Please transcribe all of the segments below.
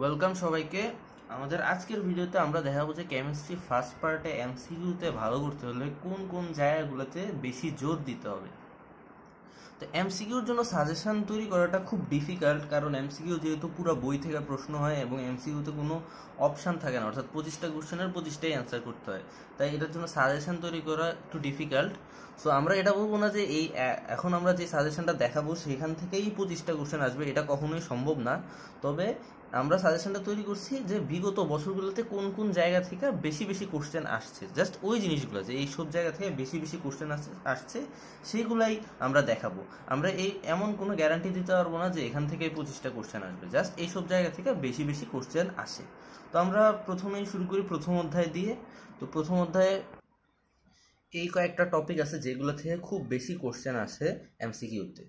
welcome সবাইকে আমাদের আজকের ভিডিওতে আমরা দেখাবো যে কেমিস্ট্রি ফার্স্ট পার্টে এমসিকিউতে ভালো করতে হলে কোন কোন জায়গাগুলোতে বেশি জোর দিতে হবে তো এমসিকিউর জন্য সাজেশন তৈরি করাটা খুব ডিফিকাল্ট কারণ এমসিকিউ যেহেতু পুরো বই থেকে প্রশ্ন হয় এবং এমসিকিউতে কোনো অপশান থাকে না অর্থাৎ পঁচিশটা কোশ্চেনের পঁচিশটাই অ্যান্সার করতে হয় তাই এটার জন্য সাজেশন তৈরি করা একটু ডিফিকাল্ট সো আমরা এটা বলবো না যে এই এখন আমরা যে সাজেশনটা দেখাবো সেখান থেকেই পঁচিশটা কোশ্চেন আসবে এটা কখনোই সম্ভব না তবে আমরা সাজেশনটা তৈরি করছি যে বিগত বছরগুলোতে কোন কোন জায়গা থেকে বেশি বেশি কোশ্চেন আসছে জাস্ট ওই জিনিসগুলো যে এই সব জায়গা থেকে বেশি বেশি কোশ্চেন আসছে আসছে সেইগুলাই আমরা দেখাবো আমরা এই এমন কোনো গ্যারান্টি দিতে পারবো না যে এখান থেকে পঁচিশটা কোশ্চেন আসবে জাস্ট এই সব জায়গা থেকে বেশি বেশি কোশ্চেন আসে তো আমরা প্রথমেই শুরু করি প্রথম অধ্যায় দিয়ে তো প্রথম অধ্যায়ে এই কয়েকটা টপিক আছে যেগুলো থেকে খুব বেশি কোশ্চেন আসে এমসিকিউতে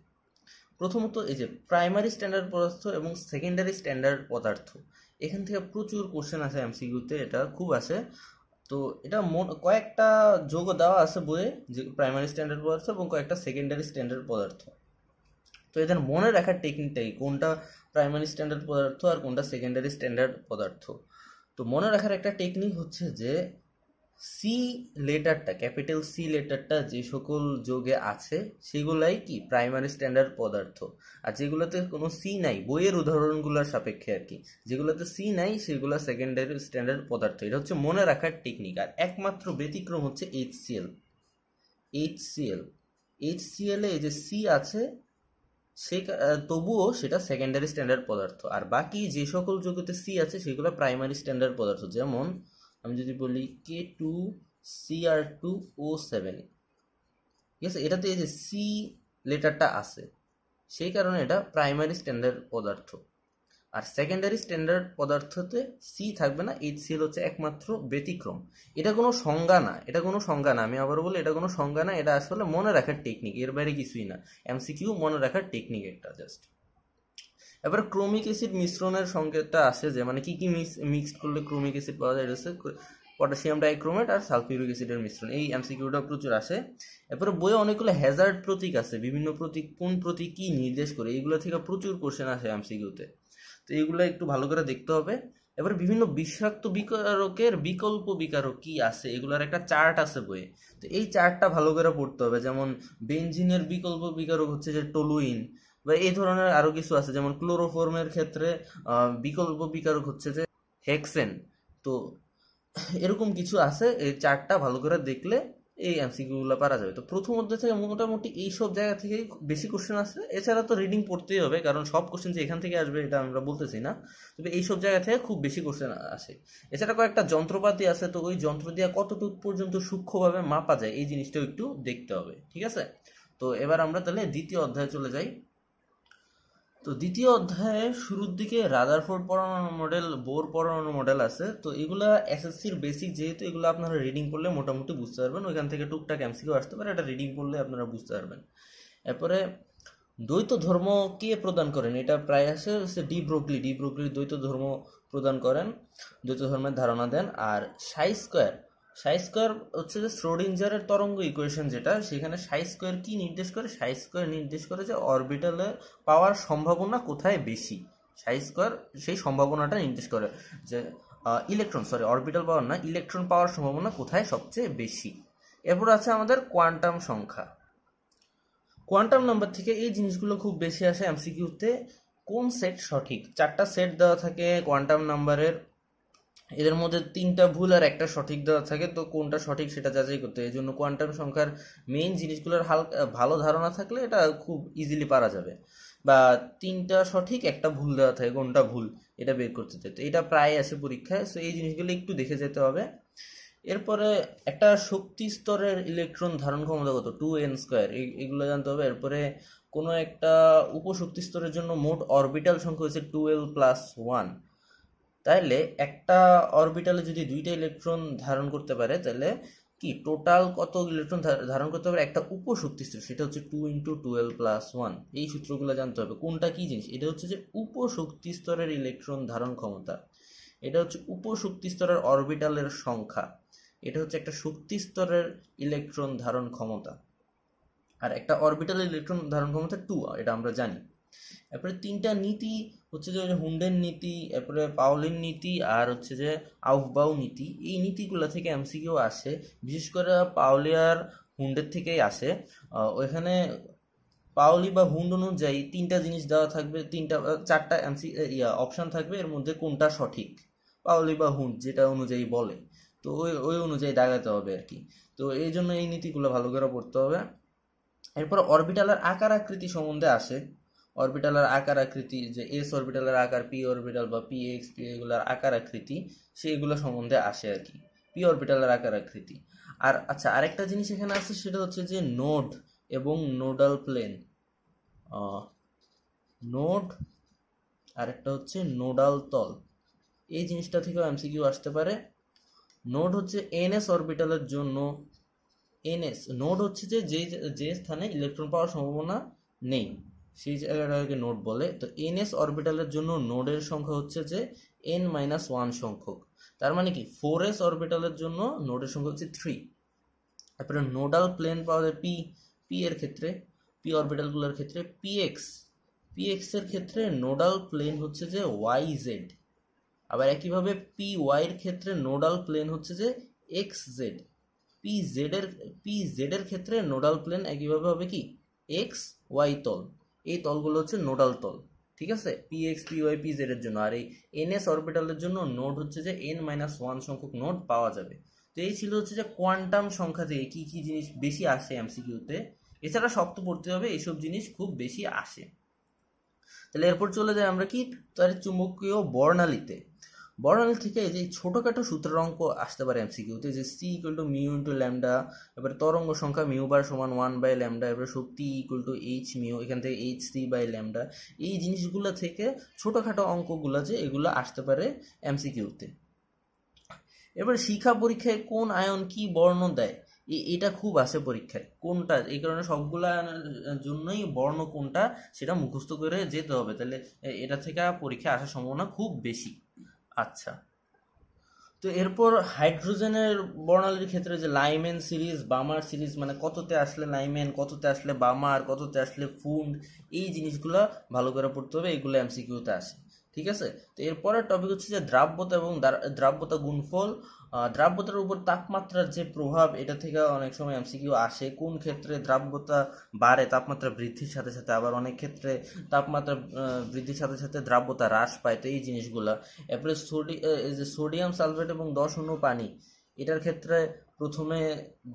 প্রথমত এই যে প্রাইমারি স্ট্যান্ডার্ড পদার্থ এবং সেকেন্ডারি স্ট্যান্ডার্ড পদার্থ এখান থেকে প্রচুর কোশ্চেন আছে এমসিকিউতে এটা খুব আসে তো এটা কয়েকটা যোগ দেওয়া আছে বইয়ে যে প্রাইমারি স্ট্যান্ডার্ড পদার্থ এবং কয়েকটা সেকেন্ডারি স্ট্যান্ডার্ড পদার্থ তো এদের মনে রাখার টেকনিকটাই কোনটা প্রাইমারি স্ট্যান্ডার্ড পদার্থ আর কোনটা সেকেন্ডারি স্ট্যান্ডার্ড পদার্থ তো মনে রাখার একটা টেকনিক হচ্ছে যে সি লেটারটা ক্যাপিটাল সি লেটারটা যে সকল যোগে আছে সেগুলাই কি প্রাইমারি স্ট্যান্ডার্ড পদার্থ আর যেগুলোতে কোনো সি নাই বইয়ের উদাহরণগুলোর সাপেক্ষে আর কি যেগুলোতে সি নাই সেগুলো সেকেন্ডারি স্ট্যান্ডার্ড পদার্থ এটা হচ্ছে মনে রাখার টেকনিক আর একমাত্র ব্যতিক্রম হচ্ছে H L H L H সিএলে যে সি আছে সে তবুও সেটা সেকেন্ডারি স্ট্যান্ডার্ড পদার্থ আর বাকি যে সকল যোগেতে সি আছে সেগুলো প্রাইমারি স্ট্যান্ডার্ড পদার্থ যেমন আমি যদি বলি K two C R two O seven ঠিক আছে এটাতে যে সি লেটারটা আছে সেই কারণে এটা প্রাইমারি স্ট্যান্ডার্ড পদার্থ আর সেকেন্ডারি স্ট্যান্ডার্ড পদার্থতে সি থাকবে না এইচ সিএল হচ্ছে একমাত্র ব্যতিক্রম এটা কোনো সংজ্ঞা না এটা কোনো সংজ্ঞা না আমি আবার বলি এটা কোনো সংজ্ঞা না এটা আসলে মনে রাখার টেকনিক এর বাইরে কিছুই না এমসিকিউ মনে রাখার টেকনিক একটা জাস্ট এবার ক্রোমিক অ্যাসিড মিশ্রণের সংকেতটা আসে যে মানে কি কি মিক্সড করলে ক্রোমিক অ্যাসিড পাওয়া যায় এটা হচ্ছে পটাশিয়াম ডাইক্রোমেট আর সালফিউরিক অ্যাসিডের মিশ্রণ এই এমসিকিউটা প্রচুর আসে এরপরে বইয়ে অনেকগুলো হ্যাজার্ড প্রতীক আছে বিভিন্ন প্রতীক কোন প্রতীক কী নির্দেশ করে এইগুলো থেকে প্রচুর কোশ্চেন আসে এমসিকিউতে তো এইগুলো একটু ভালো করে দেখতে হবে এবার বিভিন্ন বিষাক্ত বিকারকের বিকল্প বিকারক কি আছে এগুলোর একটা চার্ট আছে বইয়ে তো এই চার্টটা ভালো করে পড়তে হবে যেমন বেঞ্জিনের বিকল্প বিকারক হচ্ছে যে টলুইন বা এই ধরনের আরও কিছু আছে যেমন ক্লোরোফর্মের ক্ষেত্রে বিকল্প বিকারক হচ্ছে যে হেক্সেন তো এরকম কিছু আছে এই চারটা ভালো করে দেখলে এই এমসিকিউগুলো পারা যাবে তো প্রথম অধ্যায় থেকে মোটামুটি এই সব জায়গা থেকেই বেশি কোশ্চেন আসবে এছাড়া তো রিডিং পড়তেই হবে কারণ সব কোশ্চেন যে এখান থেকে আসবে এটা আমরা বলতেছি না তবে এই সব জায়গা থেকে খুব বেশি কোশ্চেন আসে এছাড়া কয়েকটা যন্ত্রপাতি আছে তো ওই যন্ত্র দিয়ে কতটুকু পর্যন্ত সূক্ষ্মভাবে মাপা যায় এই জিনিসটাও একটু দেখতে হবে ঠিক আছে তো এবার আমরা তাহলে দ্বিতীয় অধ্যায়ে চলে যাই তো দ্বিতীয় অধ্যায়ে শুরুর দিকে রাদারফোর্ড পড়ানোর মডেল বোর পড়ানোর মডেল আছে তো এগুলা এসএসসির বেসিক যেহেতু এগুলো আপনারা রিডিং করলে মোটামুটি বুঝতে পারবেন ওইখান থেকে টুকটাক এমসিকিউ আসতে পারে এটা রিডিং করলে আপনারা বুঝতে পারবেন এরপরে দ্বৈত ধর্ম কে প্রদান করেন এটা প্রায় আসে হচ্ছে ডি ব্রোকলি ডি ব্রোকলি দ্বৈত ধর্ম প্রদান করেন দ্বৈত ধর্মের ধারণা দেন আর সাই স্কোয়ার সাই স্কোয়ার হচ্ছে যে শ্রোডিঞ্জারের তরঙ্গ ইকুয়েশন যেটা সেখানে সাই স্কোয়ার কি নির্দেশ করে সাই স্কোয়ার নির্দেশ করে যে অরবিটালে পাওয়ার সম্ভাবনা কোথায় বেশি সাই স্কোয়ার সেই সম্ভাবনাটা নির্দেশ করে যে ইলেকট্রন সরি অরবিটাল পাওয়ার না ইলেকট্রন পাওয়ার সম্ভাবনা কোথায় সবচেয়ে বেশি এরপর আছে আমাদের কোয়ান্টাম সংখ্যা কোয়ান্টাম নাম্বার থেকে এই জিনিসগুলো খুব বেশি আসে এমসিকিউতে কোন সেট সঠিক চারটা সেট দেওয়া থাকে কোয়ান্টাম নাম্বারের এদের মধ্যে তিনটা ভুল আর একটা সঠিক দেওয়া থাকে তো কোনটা সঠিক সেটা যাচাই করতে এই জন্য কোয়ান্টাম সংখ্যার মেইন জিনিসগুলোর হালকা ভালো ধারণা থাকলে এটা খুব ইজিলি পারা যাবে বা তিনটা সঠিক একটা ভুল দেওয়া থাকে কোনটা ভুল এটা বের করতে চাই তো এটা প্রায় আসে পরীক্ষায় সো এই জিনিসগুলো একটু দেখে যেতে হবে এরপরে একটা শক্তি স্তরের ইলেকট্রন ধারণ ক্ষমতা কত টু এন স্কোয়ার এগুলো জানতে হবে এরপরে কোনো একটা উপশক্তি স্তরের জন্য মোট অরবিটাল সংখ্যা হচ্ছে টুয়েলভ প্লাস ওয়ান তাহলে একটা অরবিটালে যদি দুইটা ইলেকট্রন ধারণ করতে পারে তাহলে কি টোটাল কত ইলেকট্রন ধারণ করতে পারে একটা উপশক্তি স্তর সেটা হচ্ছে two into twelve plus one এই সূত্রগুলো জানতে হবে কোনটা কি জিনিস এটা হচ্ছে যে উপশক্তি স্তরের ইলেকট্রন ধারণ ক্ষমতা এটা হচ্ছে উপশক্তি স্তরের অরবিটালের সংখ্যা এটা হচ্ছে একটা শক্তি স্তরের ইলেকট্রন ধারণ ক্ষমতা আর একটা অরবিটালের ইলেকট্রন ধারণ ক্ষমতা টু এটা আমরা জানি এরপরে তিনটা নীতি হচ্ছে যে হুন্ডেন নীতি এরপরে পাউলের নীতি আর হচ্ছে যে আউফবাউ নীতি এই নীতিগুলো থেকে এমসিকিউ আসে বিশেষ করে পাওলি আর হুন্ডের থেকেই আসে ওইখানে পাওলি বা হুন্ড অনুযায়ী তিনটা জিনিস দেওয়া থাকবে তিনটা চারটা এমসি ইয়া অপশন থাকবে এর মধ্যে কোনটা সঠিক পাওলি বা হুন্ড যেটা অনুযায়ী বলে তো ওই ওই অনুযায়ী দাগাতে হবে আর কি তো এই জন্য এই নীতিগুলো ভালো করে পড়তে হবে এরপর অরবিটালের আকার আকৃতি সম্বন্ধে আসে অরবিটালের আকার আকৃতি যে এস অরবিটালের আকার পি অরবিটাল বা পি এক্স পি এগুলোর আকার আকৃতি সেইগুলো সম্বন্ধে আসে আর কি পি অরবিটালের আকার আকৃতি আর আচ্ছা আরেকটা জিনিস এখানে আছে সেটা হচ্ছে যে নোড এবং নোডাল প্লেন নোড আরেকটা হচ্ছে নোডাল তল এই জিনিসটা থেকেও এমসিকিউ আসতে পারে নোড হচ্ছে এনএস অরবিটালের জন্য এনএস নোড হচ্ছে যে যে স্থানে ইলেকট্রন পাওয়ার সম্ভাবনা নেই সেই জায়গাটাকে নোড বলে তো এন এস অরবিটালের জন্য নোডের সংখ্যা হচ্ছে যে এন মাইনাস ওয়ান সংখ্যক তার মানে কি ফোর এস অরবিটালের জন্য নোডের সংখ্যা হচ্ছে থ্রি তারপরে নোডাল প্লেন পাওয়া যায় পি পি এর ক্ষেত্রে পি অরবিটালগুলোর ক্ষেত্রে পি এক্স পি এক্স এর ক্ষেত্রে নোডাল প্লেন হচ্ছে যে ওয়াই জেড আবার একইভাবে পি ওয়াই এর ক্ষেত্রে নোডাল প্লেন হচ্ছে যে এক্স জেড পি জেড এর পি জেড এর ক্ষেত্রে নোডাল প্লেন একইভাবে হবে কি এক্স ওয়াই তল এই তলগুলো হচ্ছে নোডাল তল ঠিক আছে P X P Y P Z এর জন্য আর এই এন এস অরবিটালের জন্য নোড হচ্ছে যে এন মাইনাস ওয়ান সংখ্যক নোড পাওয়া যাবে তো এই ছিল হচ্ছে যে কোয়ান্টাম সংখ্যা থেকে কী কী জিনিস বেশি আসে এমসিকিউতে এছাড়া শক্ত পড়তে হবে এইসব জিনিস খুব বেশি আসে তাহলে এরপর চলে যাই আমরা কি তার চুম্বকীয় বর্ণালীতে বড় থেকে যে ছোটোখাটো সূত্রের অঙ্ক আসতে পারে এমসিকিউতে যে C equal to mu into lambda এবার তরঙ্গ সংখ্যা মিউ বার সমান ওয়ান বাই ল্যামডা এবার শক্তি ইকুয়াল টু এইচ মিউ এখান থেকে এইচ সি বাই ল্যামডা এই জিনিসগুলো থেকে ছোটোখাটো অঙ্কগুলো যে এগুলো আসতে পারে এমসিকিউতে এবার শিক্ষা পরীক্ষায় কোন আয়ন কি বর্ণ দেয় এটা খুব আসে পরীক্ষায় কোনটা এই কারণে সবগুলা জন্যই বর্ণ কোনটা সেটা মুখস্থ করে যেতে হবে তাহলে এটা থেকে পরীক্ষা আসার সম্ভাবনা খুব বেশি আচ্ছা তো এরপর হাইড্রোজেনের বর্ণালীর ক্ষেত্রে যে লাইমেন সিরিজ বামার সিরিজ মানে কততে আসলে লাইমেন কততে আসলে বামার কততে আসলে ফুন্ড এই জিনিসগুলো ভালো করে পড়তে হবে এগুলো এমসিকিউতে আসে ঠিক আছে তো এরপরের টপিক হচ্ছে যে দ্রাব্যতা এবং দ্রাব্যতা গুণফল দ্রাব্যতার উপর তাপমাত্রার যে প্রভাব এটা থেকে অনেক সময় এমসিকিউ আসে কোন ক্ষেত্রে দ্রাব্যতা বাড়ে তাপমাত্রা বৃদ্ধির সাথে সাথে আবার অনেক ক্ষেত্রে তাপমাত্রা বৃদ্ধির সাথে সাথে দ্রাব্যতা হ্রাস পায় তো এই জিনিসগুলো এরপরে সোডি যে সোডিয়াম সালফেট এবং দশ অন্য পানি এটার ক্ষেত্রে প্রথমে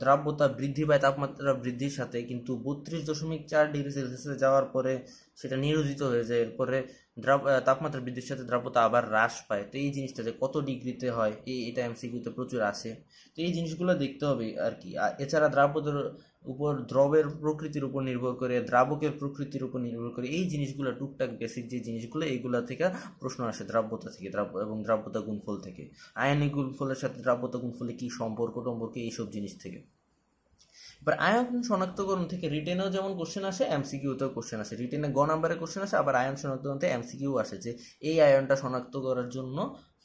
দ্রাব্যতা বৃদ্ধি পায় তাপমাত্রা বৃদ্ধির সাথে কিন্তু বত্রিশ দশমিক চার ডিগ্রি সেলসিয়াসে যাওয়ার পরে সেটা নিরোধিত হয়ে যায় এরপরে তাপমাত্রা বৃদ্ধির সাথে দ্রাব্যতা আবার হ্রাস পায় তো এই জিনিসটা যে কত ডিগ্রিতে হয় এই এটা এমসিকিউতে প্রচুর আসে তো এই জিনিসগুলো দেখতে হবে আর কি এছাড়া দ্রাব্যতার উপর দ্রবের প্রকৃতির উপর নির্ভর করে দ্রাবকের প্রকৃতির উপর নির্ভর করে এই জিনিসগুলো টুকটাক বেসিক যে জিনিসগুলো এইগুলো থেকে প্রশ্ন আসে দ্রাব্যতা থেকে দ্রাব্য এবং দ্রাব্যতা গুণফল থেকে আয়নিক গুণফলের সাথে দ্রাব্যতা গুণফলে কী সম্পর্ক টম্পর্কে এইসব জিনিস থেকে এবার আয়ন শনাক্তকরণ থেকে রিটেনেও যেমন কোশ্চেন আসে এমসিকিউতেও কোশ্চেন আসে রিটেনে গ নাম্বারে কোশ্চেন আসে আবার আয়ন শনাক্তকরণ থেকে এমসিকিউ আসে যে এই আয়নটা শনাক্ত করার জন্য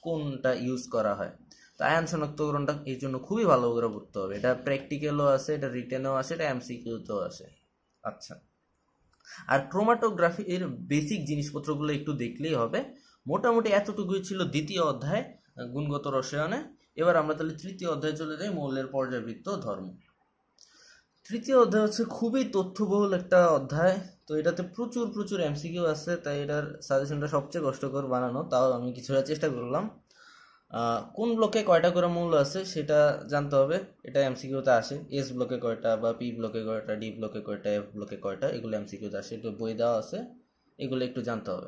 কোনটা ইউজ করা হয় তো আয়ন শনাক্তকরণটা এই জন্য খুবই ভালো করে পড়তে হবে এটা প্র্যাকটিক্যালও আসে এটা রিটেনেও আসে এটা এমসিকিউতেও আসে আচ্ছা আর ক্রোমাটোগ্রাফি এর বেসিক জিনিসপত্রগুলো একটু দেখলেই হবে মোটামুটি এতটুকুই ছিল দ্বিতীয় অধ্যায় গুণগত রসায়নে এবার আমরা তাহলে তৃতীয় অধ্যায়ে চলে যাই মৌলের পর্যাবৃত্ত ধর্ম তৃতীয় অধ্যায় হচ্ছে খুবই তথ্যবহুল একটা অধ্যায় তো এটাতে প্রচুর প্রচুর এমসিকিউ আছে তাই এটার সাজেশনটা সবচেয়ে কষ্টকর বানানো তাও আমি কিছুটা চেষ্টা করলাম কোন ব্লকে কয়টা করে মূল আছে সেটা জানতে হবে এটা এমসিকিউতে আসে এস ব্লকে কয়টা বা পি ব্লকে কয়টা ডি ব্লকে কয়টা এফ ব্লকে কয়টা এগুলো এমসিকিউতে আসে একটু বই দেওয়া আছে এগুলো একটু জানতে হবে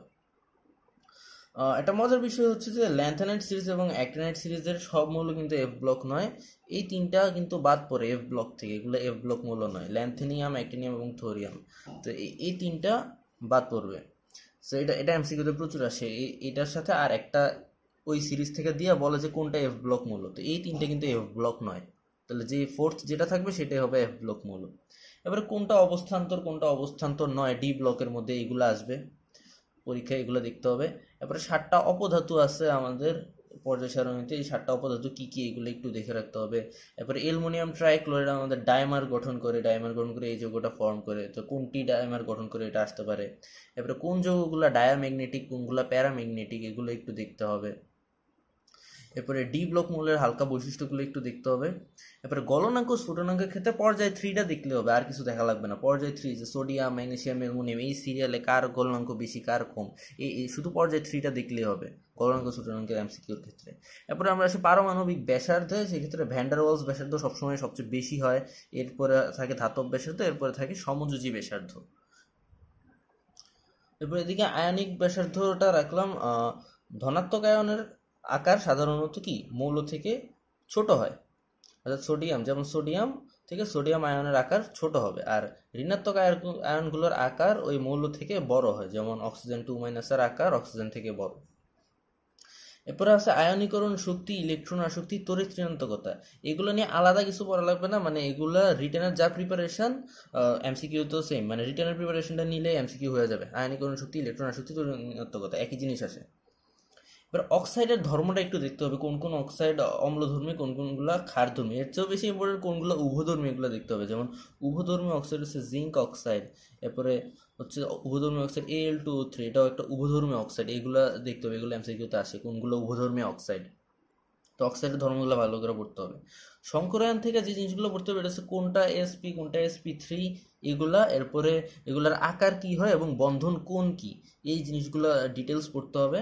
একটা মজার বিষয় হচ্ছে যে ল্যান্থানাইট সিরিজ এবং অ্যাক্টানাইট সিরিজের সব মৌল কিন্তু এফ ব্লক নয় এই তিনটা কিন্তু বাদ পড়ে এফ ব্লক থেকে এগুলো এফ ব্লক মৌল নয় ল্যান্থেনিয়াম অ্যাক্টেনিয়াম এবং থোরিয়াম তো এই তিনটা বাদ পড়বে সো এটা এটা এমসিকিউতে প্রচুর আসে এটার সাথে আর একটা ওই সিরিজ থেকে দিয়ে বলে যে কোনটা এফ ব্লক মৌল তো এই তিনটা কিন্তু এফ ব্লক নয় তাহলে যে ফোর্থ যেটা থাকবে সেটাই হবে এফ ব্লক মৌল এবারে কোনটা অবস্থান্তর কোনটা অবস্থান্তর নয় ডি ব্লকের মধ্যে এগুলো আসবে পরীক্ষায় এগুলো দেখতে হবে তারপরে সাতটা অপধাতু আছে আমাদের পর্যায় সারণীতে এই সাতটা অপধাতু কী কী এগুলো একটু দেখে রাখতে হবে তারপরে অ্যালুমিনিয়াম ট্রাইক্লোরাইড আমাদের ডায়মার গঠন করে ডায়মার গঠন করে এই যৌগটা ফর্ম করে তো কোনটি ডায়মার গঠন করে এটা আসতে পারে তারপরে কোন যৌগগুলো ডায়াম্যাগনেটিক কোনগুলো প্যারাম্যাগনেটিক এগুলো একটু দেখতে হবে এরপরে ডি ব্লক মূলের হালকা বৈশিষ্ট্যগুলো একটু দেখতে হবে এরপরে গলনাঙ্ক স্ফুটনাঙ্কের ক্ষেত্রে পর্যায় থ্রিটা দেখলে হবে আর কিছু দেখা লাগবে না পর্যায় থ্রি যে সোডিয়াম ম্যাগনেশিয়াম অ্যালমোনিয়াম এই সিরিয়ালে কার গলনাঙ্ক বেশি কার কম এই শুধু পর্যায় থ্রিটা দেখলেই হবে গলনাঙ্ক স্ফুটনাঙ্কের এমসিকিউর ক্ষেত্রে এরপরে আমরা আসি পারমাণবিক ব্যাসার্ধে সেক্ষেত্রে ভ্যান্ডারওয়ালস ব্যাসার্ধ সবসময় সবচেয়ে বেশি হয় এরপরে থাকে ধাতব ব্যাসার্ধ এরপরে থাকে সমযোজী ব্যাসার্ধ এরপরে এদিকে আয়নিক ব্যাসার্ধটা রাখলাম ধনাত্মক আয়নের আকার সাধারণত কি মৌল থেকে ছোট হয় অর্থাৎ সোডিয়াম যেমন সোডিয়াম থেকে সোডিয়াম আয়নের আকার ছোট হবে আর ঋণাত্মক আয়নগুলোর আকার ওই মৌল থেকে বড় হয় যেমন অক্সিজেন টু মাইনাসের আকার অক্সিজেন থেকে বড় এরপরে আছে আয়নীকরণ শক্তি ইলেকট্রন আর শক্তি তড়িৎ ঋণাত্মকতা এগুলো নিয়ে আলাদা কিছু পড়া লাগবে না মানে এগুলো রিটার্নের যা প্রিপারেশন এমসিকিউ তো সেম মানে রিটার্নের প্রিপারেশনটা নিলে এমসিকিউ হয়ে যাবে আয়নীকরণ শক্তি ইলেকট্রন শক্তি তড়িৎ ঋণাত্মকতা একই জিনিস আছে এবার অক্সাইডের ধর্মটা একটু দেখতে হবে কোন কোন অক্সাইড অম্লধর্মী কোন কোনগুলো ক্ষারধর্মী এর চেয়েও বেশি ইম্পর্টেন্ট কোনগুলো উভধর্মী এগুলো দেখতে হবে যেমন উভধর্মী অক্সাইড হচ্ছে জিঙ্ক অক্সাইড এরপরে হচ্ছে উভধর্মী অক্সাইড এল টু থ্রি এটাও একটা উভধর্মী অক্সাইড এগুলো দেখতে হবে এগুলো এমসিকিউতে আসে কোনগুলো উভধর্মী অক্সাইড তো অক্সাইডের ধর্মগুলো ভালো করে পড়তে হবে শঙ্করায়ন থেকে যে জিনিসগুলো পড়তে হবে এটা হচ্ছে কোনটা এসপি কোনটা এসপি থ্রি এগুলা এরপরে এগুলার আকার কি হয় এবং বন্ধন কোন কি এই জিনিসগুলো ডিটেলস পড়তে হবে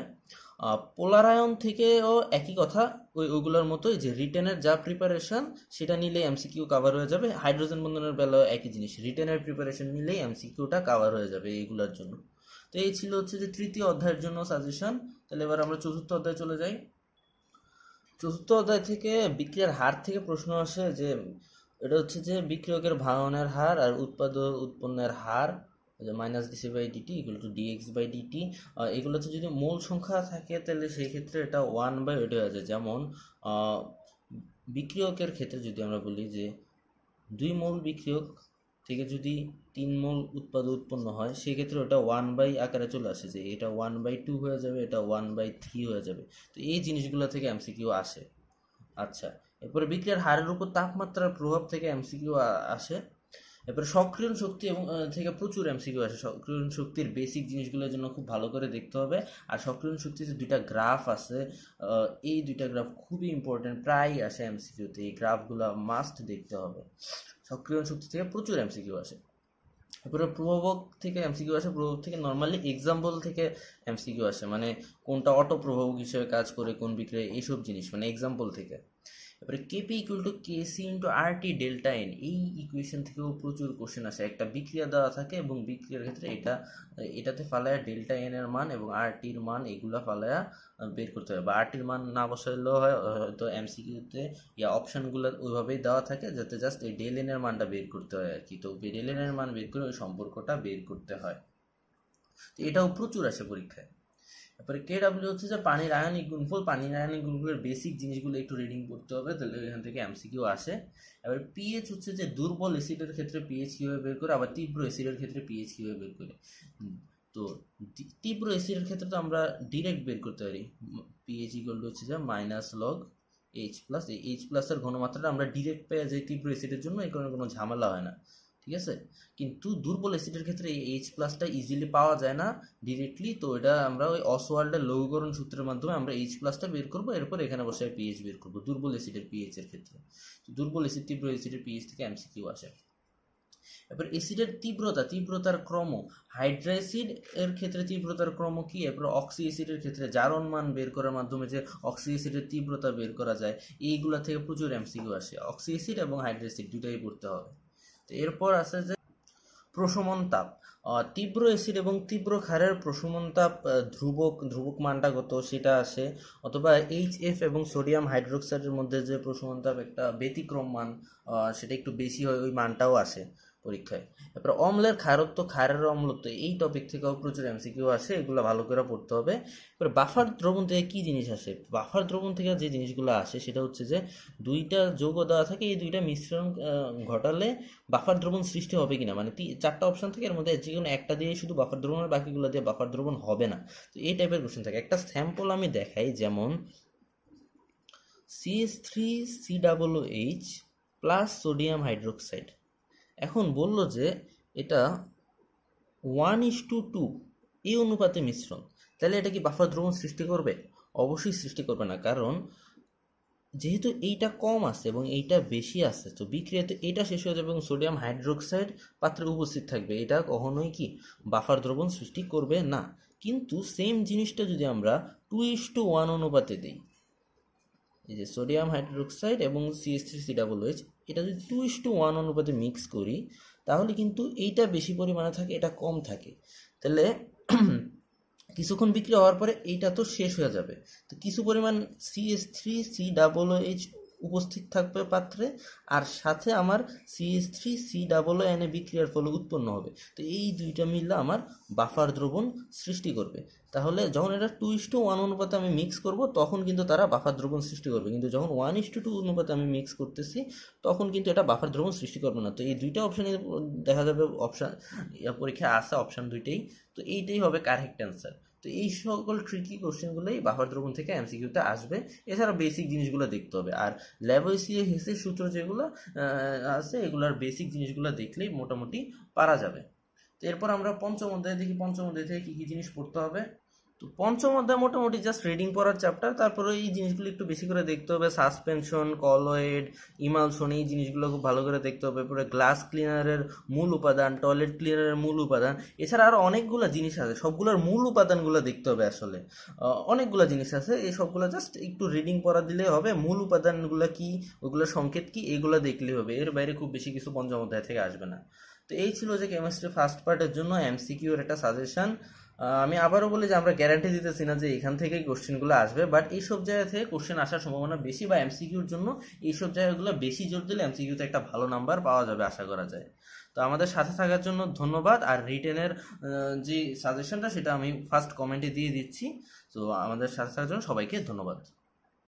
পোলারায়ন থেকেও একই কথা ওই ওগুলোর মতোই যে রিটেনের যা প্রিপারেশন সেটা নিলে এমসিকিউ কাভার হয়ে যাবে হাইড্রোজেন বন্ধনের বেলাও একই জিনিস রিটেনের প্রিপারেশন নিলেই এমসিকিউটা কাভার হয়ে যাবে এইগুলোর জন্য তো এই ছিল হচ্ছে যে তৃতীয় অধ্যায়ের জন্য সাজেশন তাহলে এবার আমরা চতুর্থ অধ্যায়ে চলে যাই চতুর্থ অধ্যায় থেকে বিক্রিয়ার হার থেকে প্রশ্ন আসে যে এটা হচ্ছে যে বিক্রিয়কের ভাঙনের হার আর উৎপাদন উৎপন্নের হার minus DC by DT equal to DX by DT এগুলোতে যদি মূল সংখ্যা থাকে তাহলে সেই ক্ষেত্রে এটা ওয়ান বাই ওয়েট হয়ে যায় যেমন বিক্রিয়কের ক্ষেত্রে যদি আমরা বলি যে দুই মূল বিক্রিয়ক থেকে যদি তিন মূল উৎপাদ উৎপন্ন হয় সেক্ষেত্রে ওটা ওয়ান বাই আকারে চলে আসে যে এটা ওয়ান বাই টু হয়ে যাবে এটা ওয়ান বাই থ্রি হয়ে যাবে তো এই জিনিসগুলো থেকে এমসিকিউ আসে আচ্ছা এরপরে বিক্রিয়ার হারের উপর তাপমাত্রার প্রভাব থেকে এমসিকিউ আসে এরপরে সক্রিয়ণ শক্তি এবং থেকে প্রচুর এমসিকিউ আসে সক্রিয়ণ শক্তির বেসিক জিনিসগুলোর জন্য খুব ভালো করে দেখতে হবে আর সক্রিয়ণ শক্তিতে দুইটা গ্রাফ আছে এই দুইটা গ্রাফ খুবই ইম্পর্টেন্ট প্রায় আসে এমসিকিউতে এই গ্রাফগুলো মাস্ট দেখতে হবে সক্রিয়ণ শক্তি থেকে প্রচুর এমসিকিউ আসে এরপরে প্রভাবক থেকে এমসিকিউ আসে প্রভাবক থেকে নর্মালি এক্সাম্পল থেকে এমসিকিউ আসে মানে কোনটা অটো প্রভাবক হিসেবে কাজ করে কোন বিক্রয় এইসব জিনিস মানে এক্সাম্পল থেকে এবারে KP equal to KC into R T delta N এই ইকুয়েশন থেকেও প্রচুর কোশ্চেন আসে একটা বিক্রিয়া দেওয়া থাকে এবং বিক্রিয়ার ক্ষেত্রে এটা এটাতে ফালায়া ডেল্টা এন এর মান এবং আর টির মান এগুলা ফালায়া বের করতে হবে বা আর টির মান না বসালেও হয় হয়তো এমসিকিউতে ইয়া অপশানগুলো ওইভাবেই দেওয়া থাকে যাতে জাস্ট এই ডেল এন এর মানটা বের করতে হয় আর কি তো ডেল এন এর মান বের করে ওই সম্পর্কটা বের করতে হয় তো এটাও প্রচুর আসে পরীক্ষায় তারপরে কে ডাব্লিউ হচ্ছে যে পানির আয়নিক গুণফল পানির আয়নিক গুণফলের বেসিক জিনিসগুলো একটু রিডিং করতে হবে তাহলে এখান থেকে এমসিকিউ আসে এবার পিএইচ হচ্ছে যে দুর্বল অ্যাসিডের ক্ষেত্রে পিএইচ কীভাবে বের করে আবার তীব্র অ্যাসিডের ক্ষেত্রে পিএইচ কীভাবে বের করে তো তীব্র অ্যাসিডের ক্ষেত্রে তো আমরা ডিরেক্ট বের করতে পারি পিএইচ ইকুয়াল টু হচ্ছে যে মাইনাস লগ এইচ প্লাস এই এইচ প্লাসের ঘনমাত্রাটা আমরা ডিরেক্ট পেয়ে যাই তীব্র অ্যাসিডের জন্য এই কারণে কোনো ঝামেলা হয় না ঠিক আছে কিন্তু দুর্বল অ্যাসিডের ক্ষেত্রে এই এইচ প্লাসটা ইজিলি পাওয়া যায় না ডিরেক্টলি তো এটা আমরা ওই অসওয়ার্ল্ডের লঘুকরণ সূত্রের মাধ্যমে আমরা এইচ প্লাসটা বের করবো এরপর এখানে বসে পিএইচ বের করবো দুর্বল অ্যাসিডের পিএইচ এর ক্ষেত্রে দুর্বল অ্যাসিড তীব্র অ্যাসিডের পিএইচ থেকে এমসিকিউ আসে এরপর অ্যাসিডের তীব্রতা তীব্রতার ক্রম হাইড্রাসিড এর ক্ষেত্রে তীব্রতার ক্রম কি এরপর অক্সি অ্যাসিডের ক্ষেত্রে জারণ মান বের করার মাধ্যমে যে অক্সি অ্যাসিডের তীব্রতা বের করা যায় এইগুলা থেকে প্রচুর এমসিকিউ আসে অক্সি অ্যাসিড এবং হাইড্রাসিড দুটাই পড়তে হবে এরপর আছে যে প্রশমন তাপ তীব্র এসিড এবং তীব্র ক্ষারের প্রশমন তাপ ধ্রুবক ধ্রুবক কত সেটা আসে অথবা এইচ এফ এবং সোডিয়াম হাইড্রোক্সাইডের মধ্যে যে প্রশমন তাপ একটা ব্যতিক্রম মান সেটা একটু বেশি হয় ওই মানটাও আসে পরীক্ষায় তারপর অম্লের ক্ষারত্ব ক্ষারের অম্লত্ব এই টপিক থেকেও প্রচুর এমসিকিউ আছে এগুলো ভালো করে পড়তে হবে এবার বাফার দ্রবণ থেকে কী জিনিস আসে বাফার দ্রবণ থেকে যে জিনিসগুলো আসে সেটা হচ্ছে যে দুইটা যৌগ দেওয়া থাকে এই দুইটা মিশ্রণ ঘটালে বাফার দ্রবণ সৃষ্টি হবে কিনা মানে চারটা অপশন থাকে এর মধ্যে যে কোনো একটা দিয়ে শুধু বাফার দ্রবণ আর বাকিগুলো দিয়ে বাফার দ্রবণ হবে না তো এই টাইপের কোশ্চেন থাকে একটা স্যাম্পল আমি দেখাই যেমন CS three C double H plus sodium hydroxide এখন বলল যে এটা ওয়ান ইস টু টু এই অনুপাতে মিশ্রণ তাহলে এটা কি বাফার দ্রবণ সৃষ্টি করবে অবশ্যই সৃষ্টি করবে না কারণ যেহেতু এইটা কম আছে এবং এইটা বেশি আছে তো বিক্রিয়াতে এটা শেষ হয়ে যাবে এবং সোডিয়াম হাইড্রোক্সাইড পাত্রে উপস্থিত থাকবে এটা কখনোই কি বাফার দ্রবণ সৃষ্টি করবে না কিন্তু সেম জিনিসটা যদি আমরা টু ইস টু ওয়ান অনুপাতে দিই এই যে সোডিয়াম হাইড্রোক্সাইড এবং CS three C double H এটা যদি টু ইস টু ওয়ান অনুপাতে মিক্স করি তাহলে কিন্তু এইটা বেশি পরিমাণে থাকে এটা কম থাকে তাহলে কিছুক্ষণ বিক্রি হওয়ার পরে এইটা তো শেষ হয়ে যাবে তো কিছু পরিমাণ CS three C double H উপস্থিত থাকবে পাত্রে আর সাথে আমার CS three C double N এ বিক্রিয়ার ফলে উৎপন্ন হবে তো এই দুইটা মিললে আমার বাফার দ্রবণ সৃষ্টি করবে তাহলে যখন এটা টু ইস টু ওয়ান অনুপাতে আমি মিক্স করব তখন কিন্তু তারা বাফার দ্রবণ সৃষ্টি করবে কিন্তু যখন ওয়ান ইস টু টু অনুপাতে আমি মিক্স করতেছি তখন কিন্তু এটা বাফার দ্রবণ সৃষ্টি করবে না তো এই দুইটা অপশানে দেখা যাবে অপশান পরীক্ষা আসা অপশান দুইটাই তো এইটাই হবে কারেক্ট অ্যান্সার তো এই সকল ট্রিকি কোশ্চেনগুলোই বাফার দ্রবণ থেকে এমসিকিউতে আসবে এছাড়া বেসিক জিনিসগুলো দেখতে হবে আর ল্যাবসিএ হেসে সূত্র যেগুলো আছে এগুলোর বেসিক জিনিসগুলো দেখলেই মোটামুটি পারা যাবে তো এরপর আমরা পঞ্চম অধ্যায় দেখি পঞ্চম অধ্যায় থেকে কী কী জিনিস পড়তে হবে তো পঞ্চম অধ্যায় মোটামুটি জাস্ট রিডিং পড়ার চ্যাপ্টার তারপরে এই জিনিসগুলো একটু বেশি করে দেখতে হবে সাসপেনশন কলয়েড ইমালসন এই জিনিসগুলো খুব ভালো করে দেখতে হবে পরে গ্লাস ক্লিনারের মূল উপাদান টয়লেট ক্লিনারের মূল উপাদান এছাড়া আরও অনেকগুলো জিনিস আছে সবগুলোর মূল উপাদানগুলো দেখতে হবে আসলে অনেকগুলো জিনিস আছে এই সবগুলো জাস্ট একটু রিডিং পড়া দিলে হবে মূল উপাদানগুলো কি ওগুলো সংকেত কি এগুলো দেখলেই হবে এর বাইরে খুব বেশি কিছু পঞ্চম অধ্যায় থেকে আসবে না তো এই ছিল যে কেমিস্ট্রি ফার্স্ট পার্টের জন্য এমসিকিউর একটা সাজেশন আমি আবারও বলি যে আমরা গ্যারান্টি দিতেছি না যে এখান থেকেই কোশ্চেনগুলো আসবে বাট এইসব জায়গা থেকে কোশ্চেন আসার সম্ভাবনা বেশি বা এমসিকিউর জন্য এইসব জায়গাগুলো বেশি জোর দিলে এমসিকিউতে একটা ভালো নাম্বার পাওয়া যাবে আশা করা যায় তো আমাদের সাথে থাকার জন্য ধন্যবাদ আর রিটেনের যে সাজেশনটা সেটা আমি ফার্স্ট কমেন্টে দিয়ে দিচ্ছি তো আমাদের সাথে থাকার জন্য সবাইকে ধন্যবাদ